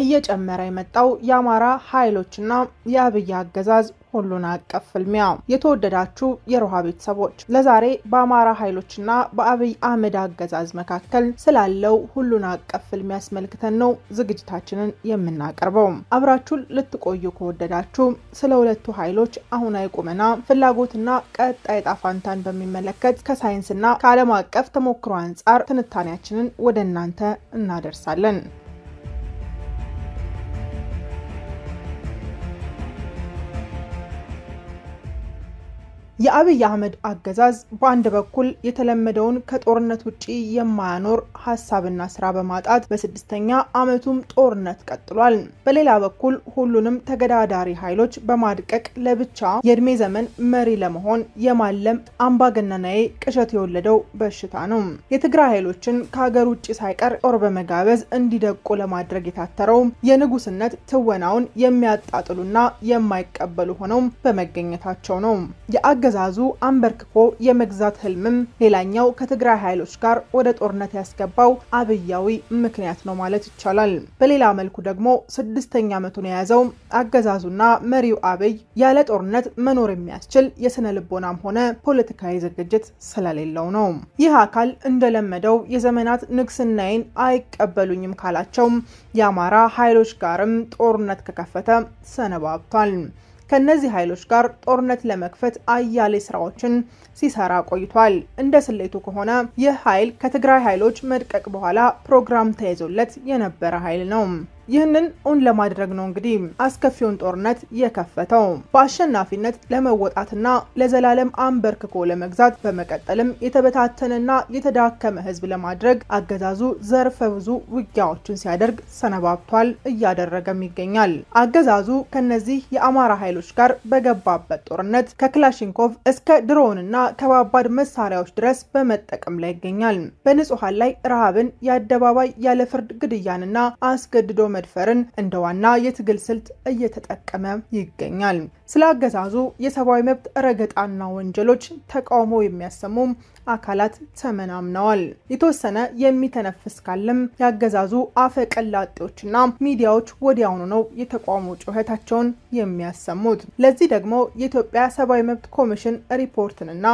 እየጨመረ የመጣው የአማራ ኃይሎችና የአብይ አገዛዝ ሁሉን አቀፍ ፍልሚያ። የተወደዳችሁ የሮሃ ቤተሰቦች ለዛሬ በአማራ ኃይሎችና በአብይ አህመድ አገዛዝ መካከል ስላለው ሁሉን አቀፍ ፍልሚያ አስመልክተን ነው ዝግጅታችንን የምናቀርበው። አብራችሁን ልትቆዩ ከወደዳችሁ ስለ ሁለቱ ኃይሎች አሁናዊ ቁመና፣ ፍላጎትና ቀጣይ ዕጣ ፈንታን በሚመለከት ከሳይንስና ከዓለም አቀፍ ተሞክሮ አንጻር ትንታኔያችንን ወደ እናንተ እናደርሳለን። የአብይ አህመድ አገዛዝ በአንድ በኩል የተለመደውን ከጦርነት ውጪ የማያኖር ሀሳብና ስራ በማጣት በስድስተኛ ዓመቱም ጦርነት ቀጥሏል። በሌላ በኩል ሁሉንም ተገዳዳሪ ኃይሎች በማድቀቅ ለብቻ የእድሜ ዘመን መሪ ለመሆን የማለም አምባገነናዊ ቅዠት የወለደው በሽታ ነው። የትግራይ ኃይሎችን ከሀገር ውጭ ሳይቀር ጦር በመጋበዝ እንዲደቁ ለማድረግ የታተረው የንጉስነት ትወናውን የሚያጣጥሉና የማይቀበሉ ሆነው በመገኘታቸው ነው። አገዛዙ አንበርክኮ የመግዛት ህልምም ሌላኛው ከትግራይ ኃይሎች ጋር ወደ ጦርነት ያስገባው አብያዊ ምክንያት ነው ማለት ይቻላል። በሌላ መልኩ ደግሞ ስድስተኛ ዓመቱን የያዘው አገዛዙና መሪው አብይ ያለ ጦርነት መኖር የሚያስችል የስነ ልቦናም ሆነ ፖለቲካዊ ዝግጅት ስለሌለው ነው። ይህ አካል እንደለመደው የዘመናት ንግስናዬን አይቀበሉኝም ካላቸው የአማራ ኃይሎች ጋርም ጦርነት ከከፈተ ሰነባብቷል። ከነዚህ ኃይሎች ጋር ጦርነት ለመክፈት አያሌ ስራዎችን ሲሰራ ቆይቷል። እንደ ስሌቱ ከሆነ ይህ ኃይል ከትግራይ ኃይሎች መድቀቅ በኋላ ፕሮግራም ተይዞለት የነበረ ኃይል ነው። ይህንን እውን ለማድረግ ነው እንግዲህ አስከፊውን ጦርነት የከፈተው በአሸናፊነት ለመወጣትና ለዘላለም አንበርክኮ ለመግዛት በመቀጠልም የተበታተነና የተዳከመ ህዝብ ለማድረግ አገዛዙ ዘርፈ ብዙ ውጊያዎችን ሲያደርግ ሰነባብቷል፣ እያደረገም ይገኛል። አገዛዙ ከነዚህ የአማራ ኃይሎች ጋር በገባበት ጦርነት ከክላሽንኮቭ እስከ ድሮንና ከባባድ መሳሪያዎች ድረስ በመጠቀም ላይ ይገኛል። በንጹሐን ላይ ረሃብን፣ የአደባባይ ያለ ፍርድ ግድያንና አስገድዶ መድፈርን እንደ ዋና የትግል ስልት እየተጠቀመ ይገኛል። ስለ አገዛዙ የሰብአዊ መብት ረገጣና ወንጀሎች ተቃውሞ የሚያሰሙም አካላት ተመናምነዋል። የተወሰነ የሚተነፍስ ካለም የአገዛዙ አፈቀላጤዎችና ሚዲያዎች ወዲያውኑ ነው የተቃውሞ ጩኸታቸውን የሚያሰሙት። ለዚህ ደግሞ የኢትዮጵያ ሰብአዊ መብት ኮሚሽን ሪፖርትንና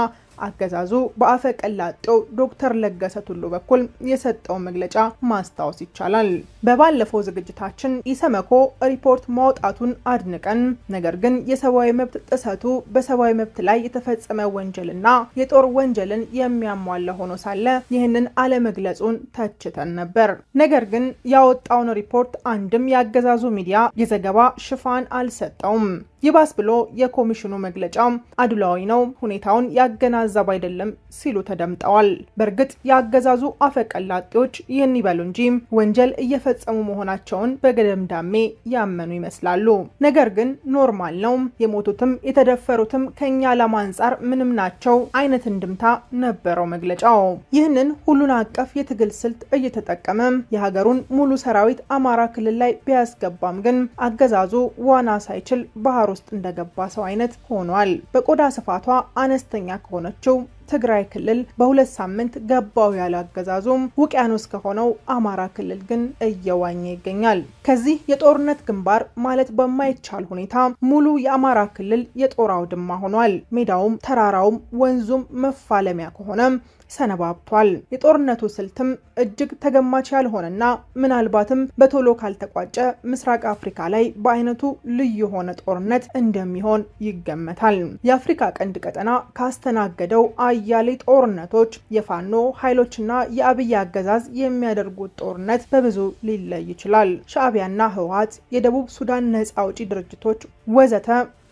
አገዛዙ በአፈቀላጤው ዶክተር ለገሰ ቱሉ በኩል የሰጠው መግለጫ ማስታወስ ይቻላል። በባለፈው ዝግጅታችን ኢሰመኮ ሪፖርት ማውጣቱን አድንቀን፣ ነገር ግን የሰብአዊ መብት ጥሰቱ በሰብአዊ መብት ላይ የተፈጸመ ወንጀልና የጦር ወንጀልን የሚያሟላ ሆኖ ሳለ ይህንን አለመግለጹን ተችተን ነበር። ነገር ግን ያወጣውን ሪፖርት አንድም የአገዛዙ ሚዲያ የዘገባ ሽፋን አልሰጠውም። ይባስ ብሎ የኮሚሽኑ መግለጫ አድሏዊ ነው፣ ሁኔታውን ያገና ገንዘብ አይደለም ሲሉ ተደምጠዋል። በእርግጥ የአገዛዙ አፈቀላጤዎች ይህን ይበሉ እንጂ ወንጀል እየፈጸሙ መሆናቸውን በገደምዳሜ ያመኑ ይመስላሉ። ነገር ግን ኖርማል ነው፣ የሞቱትም የተደፈሩትም ከኛ ዓላማ አንጻር ምንም ናቸው አይነት እንድምታ ነበረው መግለጫው። ይህንን ሁሉን አቀፍ የትግል ስልት እየተጠቀመ የሀገሩን ሙሉ ሰራዊት አማራ ክልል ላይ ቢያስገባም ግን አገዛዙ ዋና ሳይችል ባህር ውስጥ እንደገባ ሰው አይነት ሆኗል። በቆዳ ስፋቷ አነስተኛ ከሆነ 中。ትግራይ ክልል በሁለት ሳምንት ገባው ያለ አገዛዙም ውቅያኖስ ከሆነው አማራ ክልል ግን እየዋኘ ይገኛል። ከዚህ የጦርነት ግንባር ማለት በማይቻል ሁኔታ ሙሉ የአማራ ክልል የጦር አውድማ ሆኗል። ሜዳውም ተራራውም ወንዙም መፋለሚያ ከሆነም ሰነባብቷል። የጦርነቱ ስልትም እጅግ ተገማች ያልሆነና ምናልባትም በቶሎ ካልተቋጨ ምስራቅ አፍሪካ ላይ በአይነቱ ልዩ የሆነ ጦርነት እንደሚሆን ይገመታል። የአፍሪካ ቀንድ ቀጠና ካስተናገደው አየ አያሌ ጦርነቶች የፋኖ ኃይሎችና የአብይ አገዛዝ የሚያደርጉት ጦርነት በብዙ ሊለይ ይችላል። ሻዕቢያና ህወሀት፣ የደቡብ ሱዳን ነጻ አውጪ ድርጅቶች ወዘተ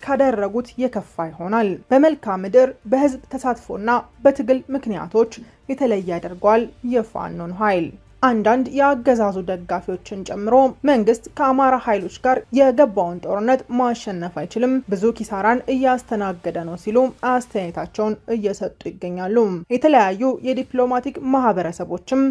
ካደረጉት የከፋ ይሆናል። በመልክዓ ምድር በህዝብ ተሳትፎና በትግል ምክንያቶች የተለየ ያደርገዋል የፋኖን ኃይል አንዳንድ የአገዛዙ ደጋፊዎችን ጨምሮ መንግስት ከአማራ ኃይሎች ጋር የገባውን ጦርነት ማሸነፍ አይችልም፣ ብዙ ኪሳራን እያስተናገደ ነው ሲሉ አስተያየታቸውን እየሰጡ ይገኛሉ። የተለያዩ የዲፕሎማቲክ ማህበረሰቦችም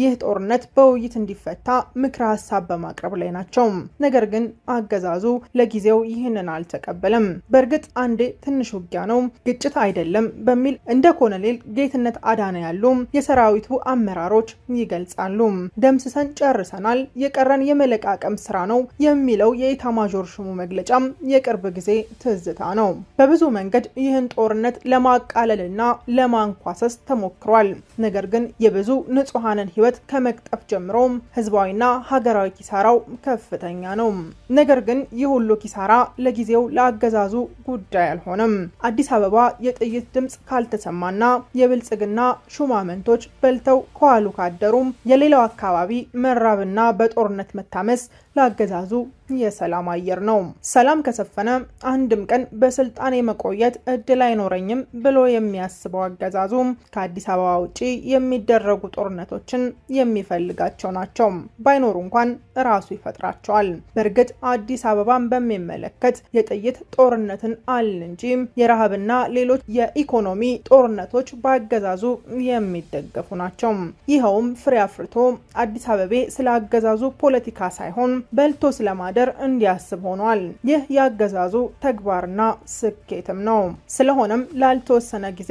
ይህ ጦርነት በውይይት እንዲፈታ ምክረ ሀሳብ በማቅረብ ላይ ናቸው። ነገር ግን አገዛዙ ለጊዜው ይህንን አልተቀበለም። በእርግጥ አንዴ ትንሽ ውጊያ ነው፣ ግጭት አይደለም በሚል እንደ ኮሎኔል ጌትነት አዳነ ያሉ የሰራዊቱ አመራሮች ይገልጻሉ። ደምስሰን ጨርሰናል፣ የቀረን የመለቃቀም ስራ ነው የሚለው የኢታማዦር ሹሙ መግለጫም የቅርብ ጊዜ ትዝታ ነው። በብዙ መንገድ ይህን ጦርነት ለማቃለልና ለማንኳሰስ ተሞክሯል። ነገር ግን የብዙ ንጹሐንን ህይወት ከመቅጠፍ ጀምሮ ህዝባዊና ሀገራዊ ኪሳራው ከፍተኛ ነው። ነገር ግን ይህ ሁሉ ኪሳራ ለጊዜው ለአገዛዙ ጉዳይ አልሆነም። አዲስ አበባ የጥይት ድምፅ ካልተሰማና የብልጽግና ሹማምንቶች በልተው ከዋሉ ካደሩም የሌላው አካባቢ መራብና በጦርነት መታመስ ለአገዛዙ የሰላም አየር ነው። ሰላም ከሰፈነ አንድም ቀን በስልጣን የመቆየት እድል አይኖረኝም ብሎ የሚያስበው አገዛዙ ከአዲስ አበባ ውጪ የሚደረጉ ጦርነቶችን የሚፈልጋቸው ናቸው። ባይኖሩ እንኳን ራሱ ይፈጥራቸዋል። በእርግጥ አዲስ አበባን በሚመለከት የጥይት ጦርነትን አልን እንጂ የረሃብና ሌሎች የኢኮኖሚ ጦርነቶች በአገዛዙ የሚደገፉ ናቸው። ይኸውም ፍሬ አፍርቶ አዲስ አበቤ ስለ አገዛዙ ፖለቲካ ሳይሆን በልቶ ስለማደ አስተዳደር እንዲያስብ ሆኗል። ይህ የአገዛዙ ተግባርና ስኬትም ነው። ስለሆነም ላልተወሰነ ጊዜ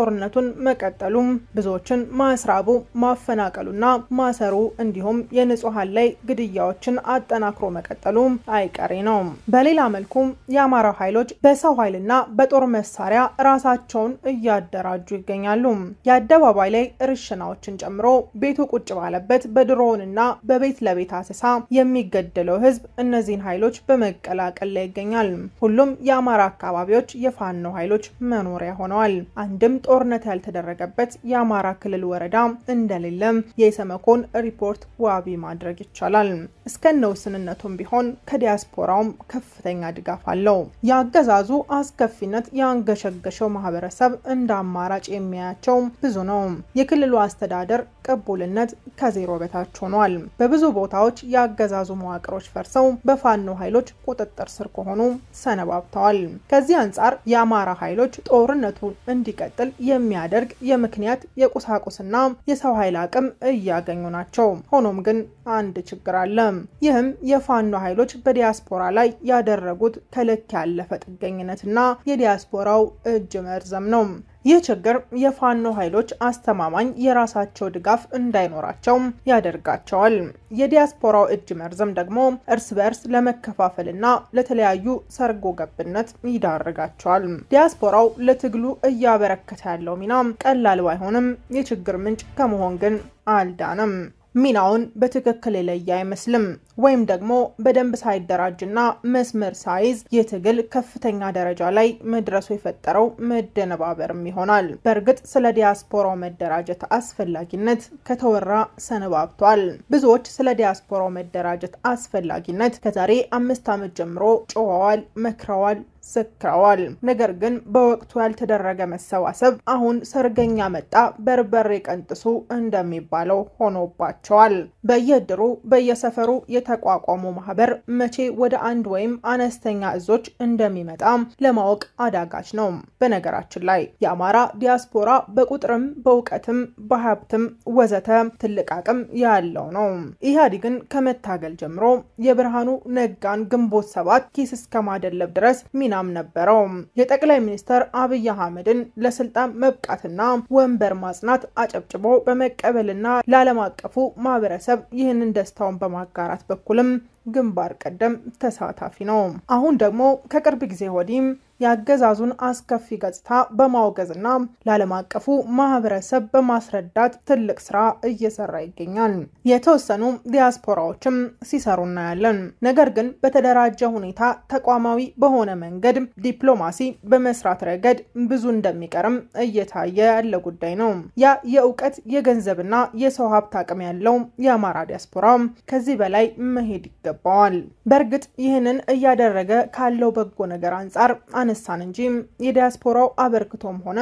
ጦርነቱን መቀጠሉም ብዙዎችን ማስራቡ ማፈናቀሉና ማሰሩ እንዲሁም የንጹሃን ላይ ግድያዎችን አጠናክሮ መቀጠሉ አይቀሬ ነው። በሌላ መልኩ የአማራ ኃይሎች በሰው ኃይልና በጦር መሳሪያ ራሳቸውን እያደራጁ ይገኛሉ። የአደባባይ ላይ እርሽናዎችን ጨምሮ ቤቱ ቁጭ ባለበት በድሮንና በቤት ለቤት አሰሳ የሚገደለው ህዝብ እነዚህን ኃይሎች በመቀላቀል ላይ ይገኛል። ሁሉም የአማራ አካባቢዎች የፋኖ ኃይሎች መኖሪያ ሆነዋል። አንድም ጦርነት ያልተደረገበት የአማራ ክልል ወረዳ እንደሌለም የኢሰመኮን ሪፖርት ዋቢ ማድረግ ይቻላል። እስከነ ውስንነቱም ቢሆን ከዲያስፖራውም ከፍተኛ ድጋፍ አለው። የአገዛዙ አስከፊነት ያንገሸገሸው ማህበረሰብ እንደ አማራጭ የሚያያቸው ብዙ ነው። የክልሉ አስተዳደር ቅቡልነት ከዜሮ በታች ሆኗል። በብዙ ቦታዎች የአገዛዙ መዋቅሮች ፈርሰው በፋኖ ኃይሎች ቁጥጥር ስር ከሆኑ ሰነባብተዋል። ከዚህ አንጻር የአማራ ኃይሎች ጦርነቱ እንዲቀጥል የሚያደርግ የምክንያት የቁሳቁስና የሰው ኃይል አቅም እያገኙ ናቸው። ሆኖም ግን አንድ ችግር አለ። ይህም የፋኖ ኃይሎች በዲያስፖራ ላይ ያደረጉት ከልክ ያለፈ ጥገኝነትና የዲያስፖራው እጅ መርዘም ነው። ይህ ችግር የፋኖ ኃይሎች አስተማማኝ የራሳቸው ድጋፍ እንዳይኖራቸው ያደርጋቸዋል። የዲያስፖራው እጅ መርዘም ደግሞ እርስ በእርስ ለመከፋፈልና ለተለያዩ ሰርጎ ገብነት ይዳርጋቸዋል። ዲያስፖራው ለትግሉ እያበረከተ ያለው ሚና ቀላል ባይሆንም የችግር ምንጭ ከመሆን ግን አልዳነም። ሚናውን በትክክል የለየ አይመስልም። ወይም ደግሞ በደንብ ሳይደራጅና መስመር ሳይዝ የትግል ከፍተኛ ደረጃ ላይ መድረሱ የፈጠረው መደነባበርም ይሆናል። በእርግጥ ስለ ዲያስፖራው መደራጀት አስፈላጊነት ከተወራ ሰነባብቷል። ብዙዎች ስለ ዲያስፖራው መደራጀት አስፈላጊነት ከዛሬ አምስት ዓመት ጀምሮ ጮኸዋል፣ መክረዋል፣ ሰክረዋል። ነገር ግን በወቅቱ ያልተደረገ መሰባሰብ አሁን ሰርገኛ መጣ በርበሬ ቀንጥሱ እንደሚባለው ሆኖባቸዋል። በየእድሩ በየሰፈሩ የተቋቋሙ ማህበር መቼ ወደ አንድ ወይም አነስተኛ እዞች እንደሚመጣ ለማወቅ አዳጋች ነው። በነገራችን ላይ የአማራ ዲያስፖራ በቁጥርም በእውቀትም በሀብትም ወዘተ ትልቅ አቅም ያለው ነው። ኢህአዴግን ከመታገል ጀምሮ የብርሃኑ ነጋን ግንቦት ሰባት ኪስ እስከማደለብ ድረስ ሚና ሚናም ነበረው። የጠቅላይ ሚኒስትር አብይ አህመድን ለስልጣን መብቃትና ወንበር ማጽናት አጨብጭቦ በመቀበልና ለዓለም አቀፉ ማህበረሰብ ይህንን ደስታውን በማጋራት በኩልም ግንባር ቀደም ተሳታፊ ነው። አሁን ደግሞ ከቅርብ ጊዜ ወዲህም የአገዛዙን አስከፊ ገጽታ በማውገዝና ለዓለም አቀፉ ማህበረሰብ በማስረዳት ትልቅ ስራ እየሰራ ይገኛል። የተወሰኑ ዲያስፖራዎችም ሲሰሩ እናያለን። ነገር ግን በተደራጀ ሁኔታ ተቋማዊ በሆነ መንገድ ዲፕሎማሲ በመስራት ረገድ ብዙ እንደሚቀርም እየታየ ያለ ጉዳይ ነው። ያ የእውቀት የገንዘብና የሰው ሀብት አቅም ያለው የአማራ ዲያስፖራ ከዚህ በላይ መሄድ ይገባል ይገባዋል። በእርግጥ ይህንን እያደረገ ካለው በጎ ነገር አንጻር አነሳን እንጂ የዲያስፖራው አበርክቶም ሆነ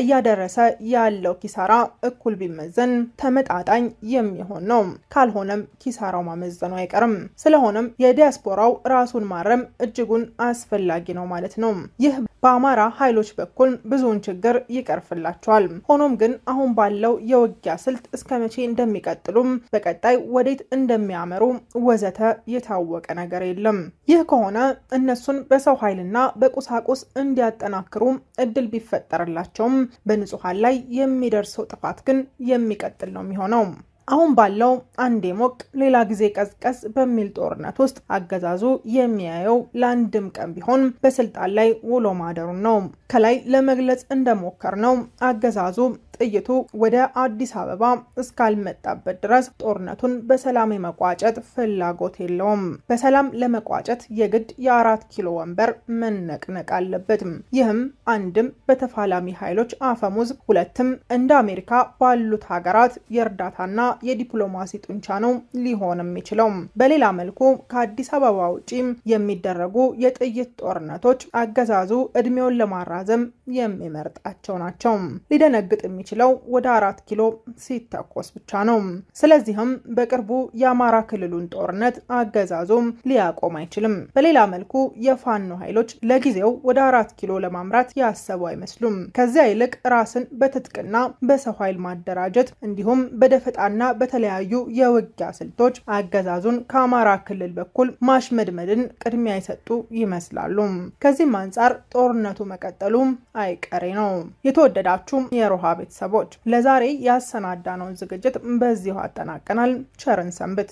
እያደረሰ ያለው ኪሳራ እኩል ቢመዘን ተመጣጣኝ የሚሆን ነው። ካልሆነም ኪሳራው ማመዘኑ አይቀርም። ስለሆነም የዲያስፖራው ራሱን ማረም እጅጉን አስፈላጊ ነው ማለት ነው። ይህ በአማራ ኃይሎች በኩል ብዙውን ችግር ይቀርፍላቸዋል። ሆኖም ግን አሁን ባለው የውጊያ ስልት እስከ መቼ እንደሚቀጥሉም በቀጣይ ወዴት እንደሚያመሩ ወዘተ የታወቀ ነገር የለም። ይህ ከሆነ እነሱን በሰው ኃይልና በቁሳቁስ እንዲያጠናክሩ እድል ቢፈጠርላቸውም በንጹሐን ላይ የሚደርሰው ጥፋት ግን የሚቀጥል ነው የሚሆነው። አሁን ባለው አንዴ ሞቅ ሌላ ጊዜ ቀዝቀዝ በሚል ጦርነት ውስጥ አገዛዙ የሚያየው ለአንድም ቀን ቢሆን በስልጣን ላይ ውሎ ማደሩን ነው። ከላይ ለመግለጽ እንደሞከር ነው አገዛዙ ጥይቱ ወደ አዲስ አበባ እስካልመጣበት ድረስ ጦርነቱን በሰላም የመቋጨት ፍላጎት የለውም። በሰላም ለመቋጨት የግድ የአራት ኪሎ ወንበር መነቅነቅ አለበት። ይህም አንድም በተፋላሚ ኃይሎች አፈሙዝ፣ ሁለትም እንደ አሜሪካ ባሉት ሀገራት የእርዳታና የዲፕሎማሲ ጡንቻ ነው ሊሆን የሚችለው። በሌላ መልኩ ከአዲስ አበባ ውጪም የሚደረጉ የጥይት ጦርነቶች አገዛዙ እድሜውን ለማራዘም የሚመርጣቸው ናቸው። ሊደነግጥ የሚችለው ወደ አራት ኪሎ ሲተኮስ ብቻ ነው። ስለዚህም በቅርቡ የአማራ ክልሉን ጦርነት አገዛዙም ሊያቆም አይችልም። በሌላ መልኩ የፋኖ ኃይሎች ለጊዜው ወደ አራት ኪሎ ለማምራት ያሰቡ አይመስሉም። ከዚያ ይልቅ ራስን በትጥቅና በሰው ኃይል ማደራጀት እንዲሁም በደፈጣና እና በተለያዩ የውጊያ ስልቶች አገዛዙን ከአማራ ክልል በኩል ማሽመድመድን ቅድሚያ የሰጡ ይመስላሉ። ከዚህም አንጻር ጦርነቱ መቀጠሉ አይቀሬ ነው። የተወደዳችሁ የሮሃ ቤተሰቦች ለዛሬ ያሰናዳነውን ዝግጅት በዚሁ አጠናቀናል። ቸርን ሰንብት።